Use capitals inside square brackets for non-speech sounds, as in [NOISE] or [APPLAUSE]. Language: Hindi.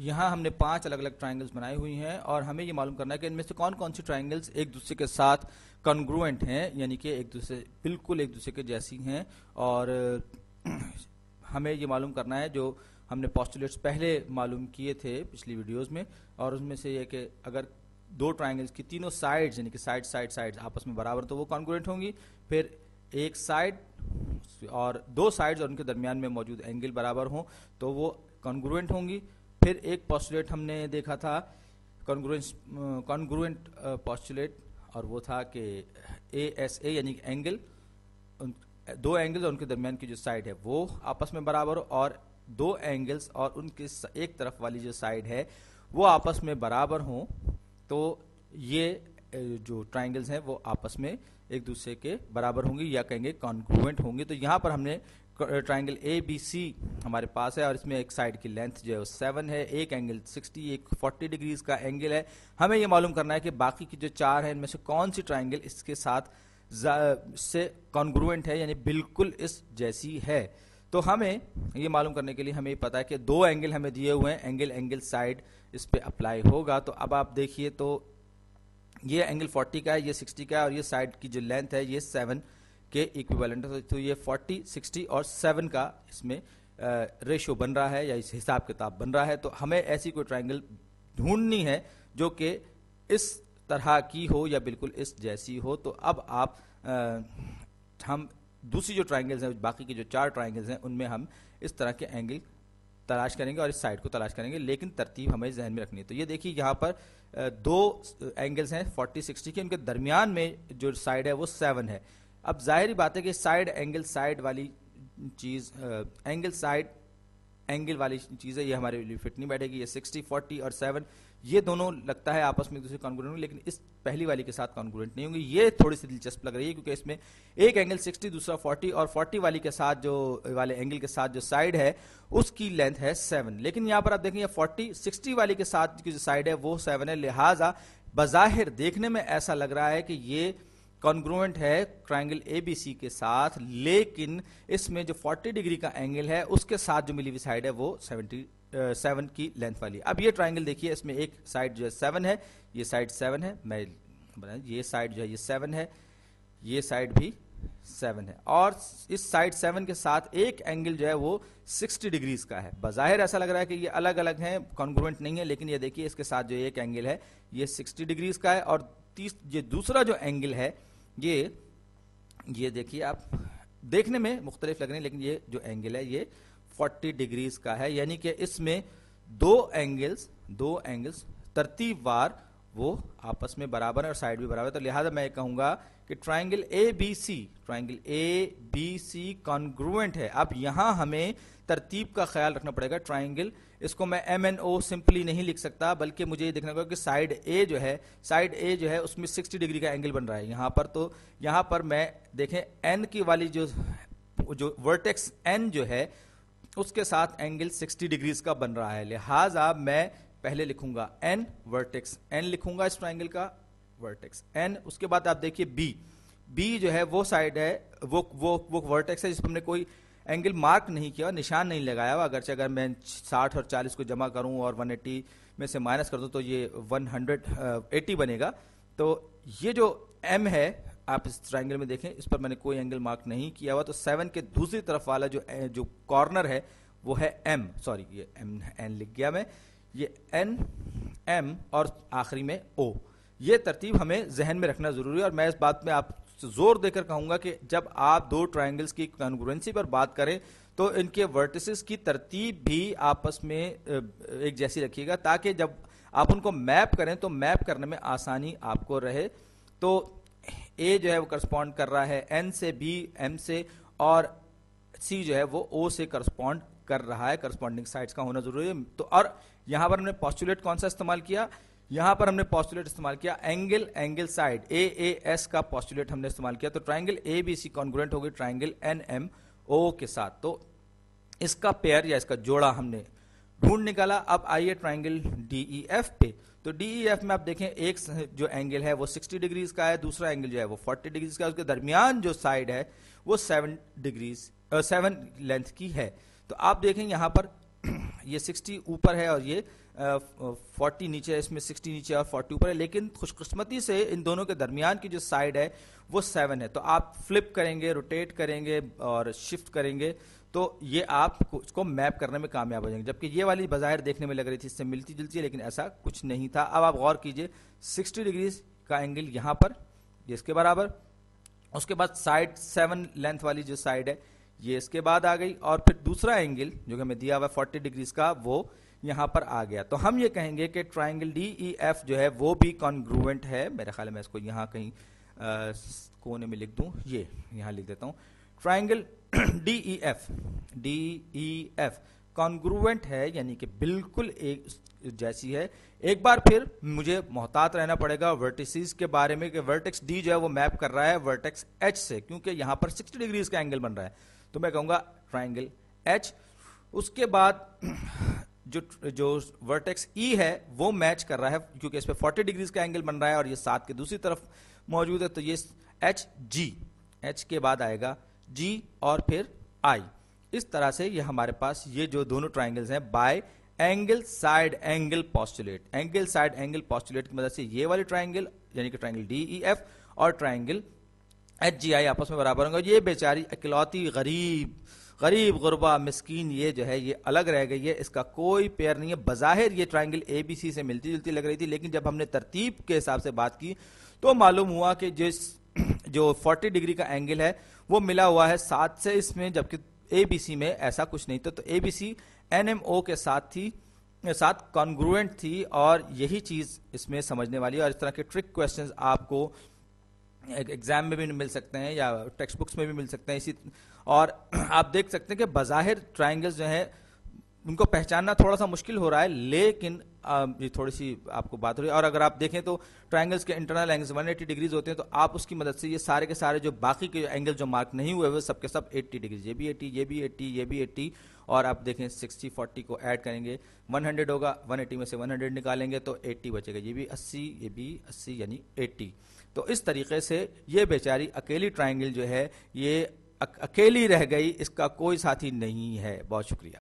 यहाँ हमने पांच अलग अलग ट्राइंगल्स बनाई हुई हैं और हमें ये मालूम करना है कि इनमें से कौन कौन सी ट्राइंगल्स एक दूसरे के साथ कन्ग्रुएंट हैं यानी कि एक दूसरे बिल्कुल एक दूसरे के जैसी हैं और [CLEARS THROAT] हमें ये मालूम करना है जो हमने पॉस्टुलेट्स पहले मालूम किए थे पिछली वीडियोज़ में और उसमें से ये कि अगर दो ट्राइंगल्स की तीनों साइड्स यानी कि साइड साइड साइड आपस में बराबर तो वो कॉन्ग्रुएंट होंगी फिर एक साइड और दो साइड्स और उनके दरमियान में मौजूद एंगल बराबर हों तो वो कॉन्ग्रुएंट होंगी फिर एक पॉस्टुलेट हमने देखा था कॉन्ग्रुएंस कॉन्ग्रुएंट पॉस्टुलेट और वो था कि ए एस ए यानी एंगल दो एंगल्स और उनके दरमियान की जो साइड है वो आपस में बराबर हो और दो एंगल्स और उनके एक तरफ वाली जो साइड है वो आपस में बराबर हों तो ये uh, जो ट्राइंगल्स हैं वो आपस में एक दूसरे के बराबर होंगे या कहेंगे कॉन्क्रूवेंट होंगे तो यहाँ पर हमने ट्राइंगल ए बी सी हमारे पास है और इसमें एक साइड की लेंथ जो है वो सेवन है एक एंगल सिक्सटी एक फोर्टी डिग्रीज का एंगल है हमें ये मालूम करना है कि बाकी की जो चार है इनमें से कौन सी ट्राइंगल इसके साथ से कॉन्ग्रुएंट है यानी बिल्कुल इस जैसी है तो हमें ये मालूम करने के लिए हमें ये पता है कि दो एंगल हमें दिए हुए हैं एंगल एंगल साइड इस पर अप्लाई होगा तो अब आप देखिए तो ये एंगल 40 का है ये 60 का है और ये साइड की जो लेंथ है ये सेवन के इक्विवेलेंट है तो ये 40, 60 और 7 का इसमें रेशियो बन रहा है या इस हिसाब किताब बन रहा है तो हमें ऐसी कोई ट्राइंगल ढूंढनी है जो कि इस तरह की हो या बिल्कुल इस जैसी हो तो अब आप आ, हम दूसरी जो ट्राइंगल्स हैं बाकी के जो चार ट्राइंगल्स हैं उनमें हम इस तरह के एंगल तलाश करेंगे और इस साइड को तलाश करेंगे लेकिन तरतीब हमें जहन में रखनी है तो ये देखिए यहाँ पर दो एंगल्स हैं 40 60 के उनके दरमियान में जो साइड है वो सेवन है अब जाहिर बात है कि साइड एंगल साइड वाली चीज़ एंगल साइड एंगल वाली चीज़ है ये हमारे लिए फिट नहीं बैठेगी ये 60, 40 और 7 ये दोनों लगता है आपस में एक दूसरे कॉन्ग्रेंट होंगे लेकिन इस पहली वाली के साथ कॉन्ग्रेंट नहीं होंगे ये थोड़ी सी दिलचस्प लग रही है क्योंकि इसमें एक एंगल 60 दूसरा 40 और 40 वाली के साथ जो वाले एंगल के साथ जो साइड है उसकी लेंथ है सेवन लेकिन यहाँ पर आप देखेंगे फोर्टी सिक्सटी वाली के साथ की जो साइड है वो सेवन है लिहाजा बज़ाहिर देखने में ऐसा लग रहा है कि ये कॉन्ग्रोवेंट है ट्राइंगल सी के साथ लेकिन इसमें जो 40 डिग्री का एंगल है उसके साथ जो मिली हुई साइड है वो 77 सेवन की लेंथ वाली अब ये ट्राइंगल देखिए इसमें एक साइड जो है सेवन है ये साइड सेवन है मैं ये साइड जो है ये सेवन है ये साइड भी सेवन है और इस साइड सेवन के साथ एक एंगल जो है वो सिक्सटी डिग्रीज का है बाहिर ऐसा लग रहा है कि ये अलग अलग हैं कॉन्ग्रोवेंट नहीं है लेकिन ये देखिए इसके साथ जो एक एंगल है ये सिक्सटी डिग्रीज का है और तीस ये दूसरा जो एंगल है ये ये देखिए आप देखने में मुख्तलिफ लग रहे हैं लेकिन ये जो एंगल है ये 40 डिग्रीज का है यानी कि इसमें दो एंगल्स दो एंगल्स वार वो आपस में बराबर है और साइड भी बराबर है तो लिहाजा मैं कहूंगा कि triangle A B C triangle A B C congruent है अब यहां हमें तरतीब का ख्याल रखना पड़ेगा ट्राइंगल इसको मैं एम एन ओ सिंपली नहीं लिख सकता बल्कि मुझे ये देखना होगा कि साइड ए जो है साइड ए जो है उसमें 60 डिग्री का एंगल बन रहा है यहाँ पर तो यहाँ पर मैं देखें एन की वाली जो जो वर्टेक्स एन जो है उसके साथ एंगल 60 डिग्रीज का बन रहा है लिहाजा मैं पहले लिखूंगा एन वर्टेक्स एन लिखूंगा इस ट्राइंगल का वर्टेक्स एन उसके बाद आप देखिए बी बी जो है वो साइड है वो वो वो वर्टेक्स है जिस पर हमने कोई एंगल मार्क नहीं किया निशान नहीं लगाया हुआ अगरचे अगर मैं 60 और 40 को जमा करूं और 180 में से माइनस कर दूं तो ये 180 बनेगा तो ये जो एम है आप इस ट्राइंगल में देखें इस पर मैंने कोई एंगल मार्क नहीं किया हुआ तो सेवन के दूसरी तरफ वाला जो जो कॉर्नर है वो है एम सॉरी ये एम एन लिख गया मैं ये एन एम और आखिरी में ओ ये तरतीब हमें जहन में रखना ज़रूरी है और मैं इस बात में आप जोर देकर कहूंगा कि जब आप दो ट्राइंगल्स की कॉन्ग्रुएंसी पर बात करें तो इनके वर्टिसेस की तरतीब भी आपस में एक जैसी रखिएगा ताकि जब आप उनको मैप करें तो मैप करने में आसानी आपको रहे तो ए जो है वो करस्पॉन्ड कर रहा है एन से बी एम से और सी जो है वो ओ से करस्पॉन्ड कर रहा है करस्पॉन्डिंग साइट्स का होना जरूरी है तो और यहां पर हमने पॉस्टुलेट कौन सा इस्तेमाल किया यहां पर हमने पॉस्टुलेट इस्तेमाल किया angle angle side A A S का पॉस्टुलेट हमने इस्तेमाल किया तो triangle A B C congruent होगी ट्राइंगल एन एम ओ के साथ तो इसका पेयर या इसका जोड़ा हमने ढूंढ निकाला अब आइए ट्राइंगल डीई एफ पे तो डीई एफ e में आप देखें एक जो एंगल है वो 60 डिग्रीज का है दूसरा एंगल जो है वो 40 डिग्रीज का है उसके दरमियान जो साइड है वो 7 डिग्रीज सेवन लेंथ की है तो आप देखें यहाँ पर [CLEARS THROAT] ये 60 ऊपर है और ये आ, 40 नीचे है इसमें 60 नीचे और 40 ऊपर है लेकिन खुशकस्मती से इन दोनों के दरमियान की जो साइड है वो सेवन है तो आप फ्लिप करेंगे रोटेट करेंगे और शिफ्ट करेंगे तो ये आप उसको मैप करने में कामयाब हो जाएंगे जबकि ये वाली बाज़ाहिर देखने में लग रही थी इससे मिलती जुलती है लेकिन ऐसा कुछ नहीं था अब आप गौर कीजिए 60 डिग्री का एंगल यहाँ पर जिसके बराबर उसके बाद साइड सेवन लेंथ वाली जो साइड है ये इसके बाद आ गई और फिर दूसरा एंगल जो कि हमें दिया हुआ फोर्टी डिग्रीज का वो यहाँ पर आ गया तो हम ये कहेंगे कि ट्राइंगल डी ई एफ जो है वो भी कॉन्ग्रूवेंट है मेरे ख्याल में इसको यहाँ कहीं आ, कोने में लिख दू ये यहाँ लिख देता हूं triangle D E F D E F congruent है यानी कि बिल्कुल एक जैसी है एक बार फिर मुझे मोहतात रहना पड़ेगा वर्टिसेस के बारे में कि वर्टेक्स डी जो है वो मैप कर रहा है वर्टेक्स एच से क्योंकि यहाँ पर 60 डिग्रीज का एंगल बन रहा है तो मैं कहूंगा ट्राइंगल एच उसके बाद [CLEARS THROAT] जो जो वर्टेक्स ई e है वो मैच कर रहा है क्योंकि इस पर फोर्टी डिग्रीज का एंगल बन रहा है और ये सात के दूसरी तरफ मौजूद है तो ये एच जी एच के बाद आएगा जी और फिर आई इस तरह से ये हमारे पास ये जो दोनों ट्राइंगल्स हैं by angle side angle postulate angle side angle postulate की मदद से ये वाली ट्राइंगल यानी कि ट्राइंगल डी ई एफ और ट्राइंगल एच जी आई आपस में बराबर होंगे ये बेचारी अकलौती गरीब गरीब गुरबा मस्किन ये जो है ये अलग रह गई है इसका कोई पेयर नहीं है बज़ाहिर ये ट्राइंगल ए बी सी से मिलती जुलती लग रही थी लेकिन जब हमने तरतीब के हिसाब से बात की तो मालूम हुआ कि जिस [CLEARS THROAT] जो 40 डिग्री का एंगल है वो मिला हुआ है सात से इसमें जबकि ए बी सी में ऐसा कुछ नहीं था तो A B C N M O के साथ थी साथ कॉन्ग्रुएंट थी और यही चीज़ इसमें समझने वाली है और इस तरह के ट्रिक क्वेश्चंस आपको एग्ज़ाम में भी मिल सकते हैं या टेक्स्ट बुक्स में भी मिल सकते हैं इसी और [CLEARS THROAT] आप देख सकते हैं कि बाहिर ट्राइंगल्स जो हैं उनको पहचानना थोड़ा सा मुश्किल हो रहा है लेकिन ये थोड़ी सी आपको बात हो रही है और अगर आप देखें तो ट्राइंगल्स के इंटरनल एंगल्स 180 डिग्रीज होते हैं तो आप उसकी मदद से ये सारे के सारे जो बाकी के एंगल जो मार्क नहीं हुए हुए सबके सब 80 डिग्रीज ये भी 80 ये भी 80 ये भी 80 और आप देखें 60 40 को ऐड करेंगे 100 होगा 180 में से 100 निकालेंगे तो 80 बचेगा ये भी 80 ये भी 80 यानी 80 तो इस तरीके से ये बेचारी अकेली ट्राइंगल जो है ये अकेली रह गई इसका कोई साथी नहीं है बहुत शुक्रिया